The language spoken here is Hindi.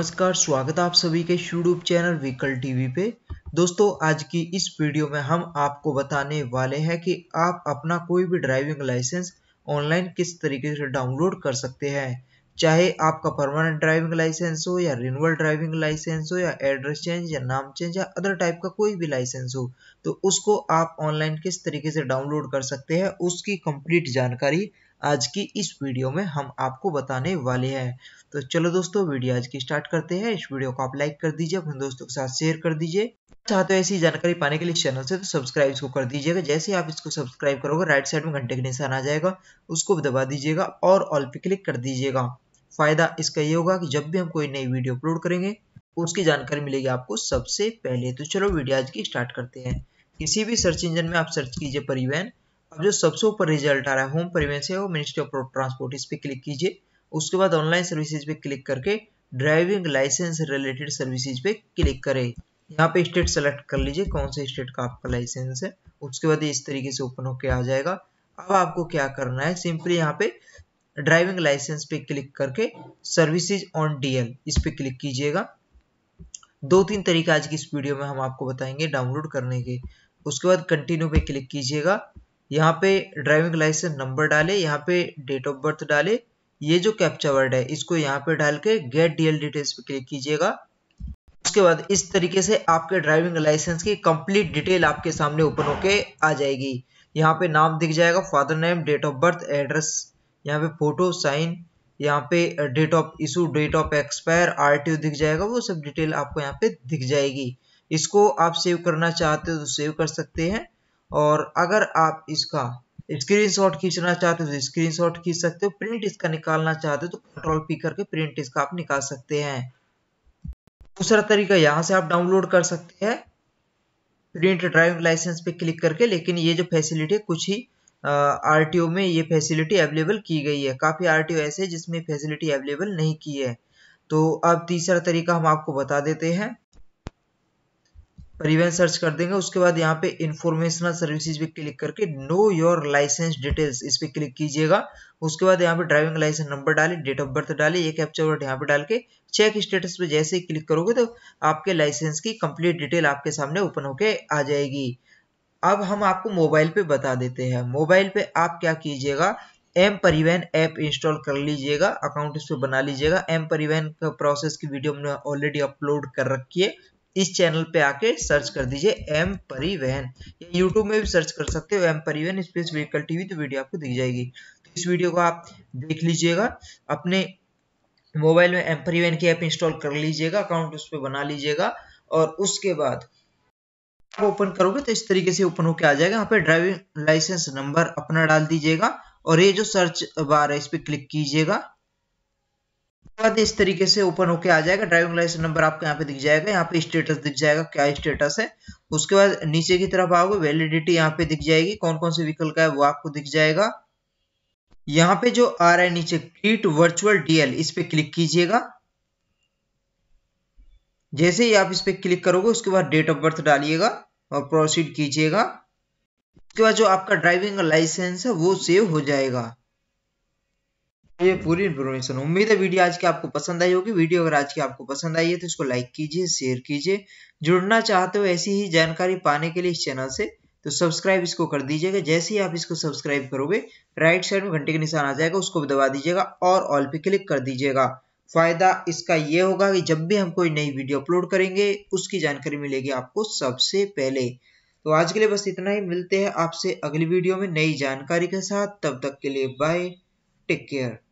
नमस्कार स्वागत आप सभी के यूट्यूब चैनल व्हीकल टीवी पे दोस्तों आज की इस वीडियो में हम आपको बताने वाले हैं कि आप अपना कोई भी ड्राइविंग लाइसेंस ऑनलाइन किस तरीके से डाउनलोड कर सकते हैं चाहे आपका परमानेंट ड्राइविंग लाइसेंस हो या रिन्यूअल ड्राइविंग लाइसेंस हो या एड्रेस चेंज या नाम चेंज या अदर टाइप का कोई भी लाइसेंस हो तो उसको आप ऑनलाइन किस तरीके से डाउनलोड कर सकते हैं उसकी कंप्लीट जानकारी आज की इस वीडियो में हम आपको बताने वाले हैं तो चलो दोस्तों वीडियो आज की स्टार्ट करते हैं इस वीडियो को आप लाइक कर दीजिए अपने दोस्तों के साथ शेयर कर दीजिए चाहते हो ऐसी जानकारी पाने के लिए चैनल से तो सब्सक्राइब इसको कर दीजिएगा जैसे आप इसको सब्सक्राइब करोगे राइट साइड में घंटे के निशान आ जाएगा उसको दबा दीजिएगा और ऑल पे क्लिक कर दीजिएगा फायदा इसका ये होगा कि जब भी हम कोई नई वीडियो अपलोड करेंगे उसकी जानकारी मिलेगी आपको सबसे पहले तो चलो वीडियो आज की स्टार्ट करते हैं किसी भी सर्च इंजन में आप सर्च कीजिए परिवहन अब जो सबसे ऊपर रिजल्ट आ रहा है होम परिवहन से वो मिनिस्ट्री ऑफ रोड ट्रांसपोर्ट इस पर क्लिक कीजिए उसके बाद ऑनलाइन सर्विसेज पे क्लिक करके ड्राइविंग लाइसेंस रिलेटेड सर्विसेज पे क्लिक करें यहाँ पे स्टेट सेलेक्ट कर लीजिए कौन से स्टेट का आपका लाइसेंस है उसके बाद इस तरीके से ओपन होके आ जाएगा अब आपको क्या करना है सिंपली यहाँ पे ड्राइविंग लाइसेंस पे क्लिक करके सर्विसेज ऑन डीएल इस पे क्लिक कीजिएगा दो तीन तरीके आज की इस वीडियो में हम आपको बताएंगे डाउनलोड करने के उसके बाद कंटिन्यू पे क्लिक कीजिएगा यहाँ पे ड्राइविंग लाइसेंस नंबर डाले यहाँ पे डेट ऑफ बर्थ डाले ये जो कैप्चा वर्ड है इसको यहाँ पे डाल के गेट डीएल डिटेल्स पे क्लिक कीजिएगा उसके बाद इस तरीके से आपके ड्राइविंग लाइसेंस की कंप्लीट डिटेल आपके सामने ओपन होके आ जाएगी यहाँ पे नाम दिख जाएगा father name date of birth address यहाँ पे फोटो साइन यहाँ पे date of issue date of expire ओ दिख जाएगा वो सब डिटेल आपको यहाँ पे दिख जाएगी इसको आप सेव करना चाहते हो तो सेव कर सकते हैं और अगर आप इसका स्क्रीनशॉट खींचना चाहते हो तो स्क्रीनशॉट खींच सकते हो प्रिंट इसका निकालना चाहते हो तो कंट्रोल पी करके प्रिंट इसका आप निकाल सकते हैं दूसरा तरीका यहाँ से आप डाउनलोड कर सकते हैं प्रिंट ड्राइविंग लाइसेंस पे क्लिक करके लेकिन ये जो फैसिलिटी है कुछ ही आर में ये फैसिलिटी अवेलेबल की गई है काफ़ी आर ऐसे हैं जिसमें फैसिलिटी अवेलेबल नहीं की है तो अब तीसरा तरीका हम आपको बता देते हैं परिवहन सर्च कर देंगे उसके बाद यहाँ पे इन्फॉर्मेशनल सर्विसेज पे क्लिक करके नो योर लाइसेंस डिटेल्स इस पे क्लिक कीजिएगा उसके बाद यहाँ पे ड्राइविंग लाइसेंस नंबर डाली डेट ऑफ बर्थ डाली ये कैप्चर वर्ड यहाँ पे डाल के चेक स्टेटस पे जैसे ही क्लिक करोगे तो आपके लाइसेंस की कंप्लीट डिटेल आपके सामने ओपन होके आ जाएगी अब हम आपको मोबाइल पे बता देते हैं मोबाइल पे आप क्या कीजिएगा एम परिवहन ऐप इंस्टॉल कर लीजिएगा अकाउंट इस पर बना लीजिएगा एम परिवहन का प्रोसेस की वीडियो हमने ऑलरेडी अपलोड कर रखी है इस चैनल पे आके सर्च कर दीजिए एम परिवहन या यूट्यूब में भी सर्च कर सकते हो M Parivahan space vehicle TV तो वीडियो आपको दिख जाएगी तो इस वीडियो को आप देख लीजिएगा अपने मोबाइल में एम परिवहन की ऐप इंस्टॉल कर लीजिएगा अकाउंट उस पर बना लीजिएगा और उसके बाद ओपन करोगे तो इस तरीके से ओपन होकर आ जाएगा यहाँ पे ड्राइविंग लाइसेंस नंबर अपना डाल दीजिएगा और ये जो सर्च बार है इस पर क्लिक कीजिएगा बाद इस तरीके से ओपन होके आ जाएगा ड्राइविंग लाइसेंस नंबर आपको यहाँ पे दिख जाएगा यहाँ पे स्टेटस दिख जाएगा क्या स्टेटस है उसके बाद नीचे की तरफ आओगे वैलिडिटी यहाँ पे दिख जाएगी कौन कौन से व्हीकल का है वो आपको दिख जाएगा यहाँ पे जो आ रहा है नीचे क्रीट वर्चुअल डीएल इस पे क्लिक कीजिएगा जैसे ही आप इस पे क्लिक करोगे उसके बाद डेट ऑफ बर्थ डालिएगा और प्रोसीड कीजिएगा उसके बाद जो आपका ड्राइविंग लाइसेंस है वो सेव हो जाएगा ये पूरी इन्फॉर्मेशन उम्मीद है वीडियो आज की आपको पसंद आई होगी वीडियो अगर आज की आपको पसंद आई है तो इसको लाइक कीजिए शेयर कीजिए जुड़ना चाहते हो ऐसी ही जानकारी पाने के लिए इस चैनल से तो सब्सक्राइब इसको कर दीजिएगा जैसे ही आप इसको सब्सक्राइब करोगे राइट साइड में घंटे का निशान आ जाएगा उसको दबा दीजिएगा और ऑल पे क्लिक कर दीजिएगा फायदा इसका ये होगा कि जब भी हम कोई नई वीडियो अपलोड करेंगे उसकी जानकारी मिलेगी आपको सबसे पहले तो आज के लिए बस इतना ही मिलते हैं आपसे अगली वीडियो में नई जानकारी के साथ तब तक के लिए बाय टेक केयर